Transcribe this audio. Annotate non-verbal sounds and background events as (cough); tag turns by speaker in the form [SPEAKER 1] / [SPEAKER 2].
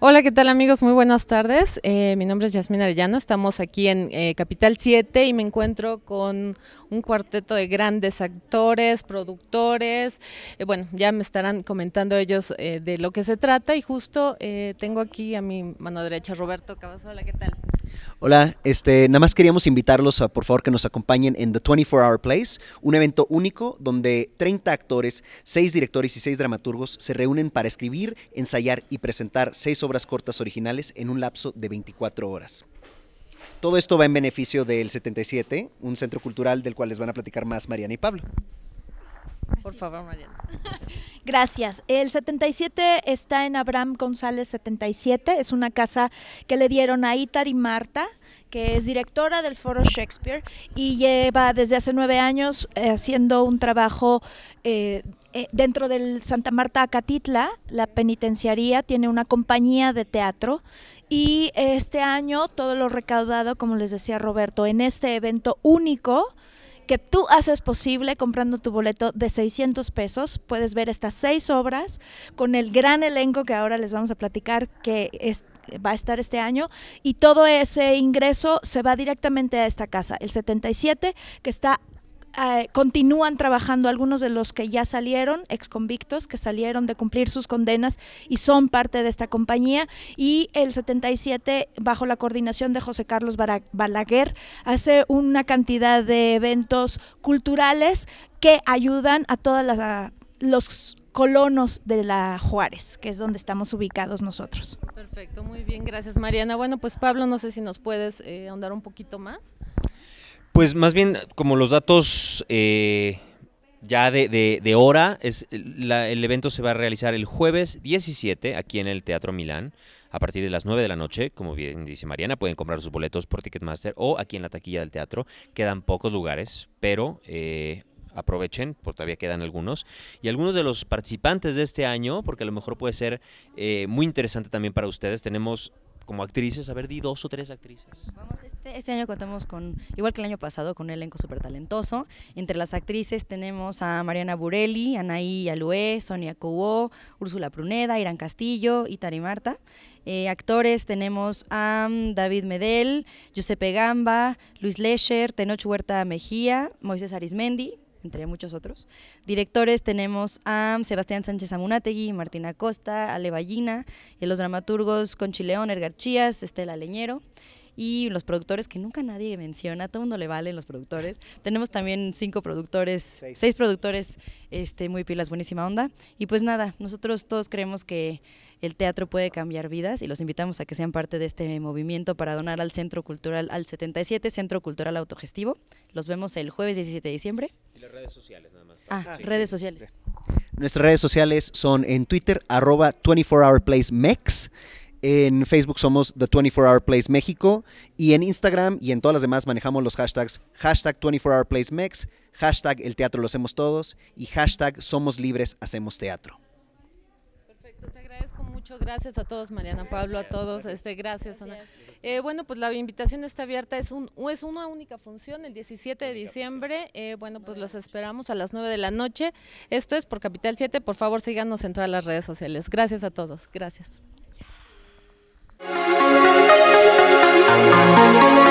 [SPEAKER 1] Hola, ¿qué tal amigos? Muy buenas tardes. Eh, mi nombre es Yasmina Arellano. Estamos aquí en eh, Capital 7 y me encuentro con un cuarteto de grandes actores, productores. Eh, bueno, ya me estarán comentando ellos de lo que se trata y justo tengo aquí a mi mano derecha Roberto Hola, ¿Qué tal?
[SPEAKER 2] Hola, este, nada más queríamos invitarlos a por favor que nos acompañen en The 24 Hour Place, un evento único donde 30 actores, 6 directores y 6 dramaturgos se reúnen para escribir, ensayar y presentar 6 obras cortas originales en un lapso de 24 horas. Todo esto va en beneficio del 77, un centro cultural del cual les van a platicar más Mariana y Pablo.
[SPEAKER 1] Por favor, Mariana.
[SPEAKER 3] (laughs) Gracias. El 77 está en Abraham González 77. Es una casa que le dieron a Itar y Marta, que es directora del Foro Shakespeare y lleva desde hace nueve años eh, haciendo un trabajo eh, eh, dentro del Santa Marta Acatitla. La penitenciaría tiene una compañía de teatro y este año todo lo recaudado, como les decía Roberto, en este evento único que tú haces posible comprando tu boleto de 600 pesos. Puedes ver estas seis obras con el gran elenco que ahora les vamos a platicar que es, va a estar este año y todo ese ingreso se va directamente a esta casa, el 77, que está eh, continúan trabajando algunos de los que ya salieron, ex convictos que salieron de cumplir sus condenas y son parte de esta compañía. Y el 77, bajo la coordinación de José Carlos Balaguer, hace una cantidad de eventos culturales que ayudan a todas los colonos de la Juárez, que es donde estamos ubicados nosotros. Perfecto,
[SPEAKER 1] muy bien, gracias Mariana. Bueno, pues Pablo, no sé si nos puedes eh, ahondar un poquito más.
[SPEAKER 2] Pues más bien, como los datos eh, ya de, hora, es, el evento se va a realizar el jueves 17 aquí en el Teatro Milán a partir de las 9 de la noche, como bien dice Mariana, pueden comprar sus boletos por Ticketmaster o aquí en la taquilla del teatro. Quedan pocos lugares, pero eh, aprovechen, porque todavía quedan algunos. Y algunos de los participantes de este año, porque a lo mejor puede ser eh, muy interesante también para ustedes, tenemos como actrices, a ver, di dos o tres actrices. Vamos,
[SPEAKER 4] este, este, año contamos con, igual que el año pasado, con un elenco súper talentoso. Entre las actrices tenemos a Mariana Burelli, Anaí Alué, Sonia cubó Úrsula Pruneda, Irán Castillo y Marta. Eh, actores tenemos a mm, David Medel, Giuseppe Gamba, Luis Lesher, Tenoch Huerta Mejía, Moisés Arismendi, entre muchos otros. Directores tenemos a Sebastián Sánchez Amunategui, Martina Costa, Ale Ballina, y los dramaturgos Conchileón, Chías, Estela Leñero y los productores que nunca nadie menciona, a todo mundo le valen los productores. Tenemos también cinco productores, seis, productores este, muy pilas, buenísima onda. Y pues nada, nosotros todos creemos que el teatro puede cambiar vidas y los invitamos a que sean parte de este movimiento para donar al Centro Cultural, al 77 Centro Cultural Autogestivo. Los vemos el jueves 17 de diciembre.
[SPEAKER 1] Y las redes sociales nada
[SPEAKER 4] más. Ah, redes sociales.
[SPEAKER 2] Nuestras redes sociales son en Twitter, arroba 24 hourplacemex en Facebook somos The 24 Hour Place México y en Instagram y en todas las demás manejamos los hashtags hashtag 24 Hour Place Mex, hashtag El Teatro Lo Hacemos Todos y hashtag Somos Libres Hacemos Teatro.
[SPEAKER 1] Perfecto, te agradezco mucho. Gracias a todos, Mariana Pablo, a todos. Este, gracias, eh, bueno, pues la invitación está abierta. Es, un, es una única función el 17 de diciembre. Eh, bueno, pues los esperamos a las 9 de la noche. Esto es por Capital 7. Por favor, síganos en todas las redes sociales. Gracias a todos. Gracias. thank you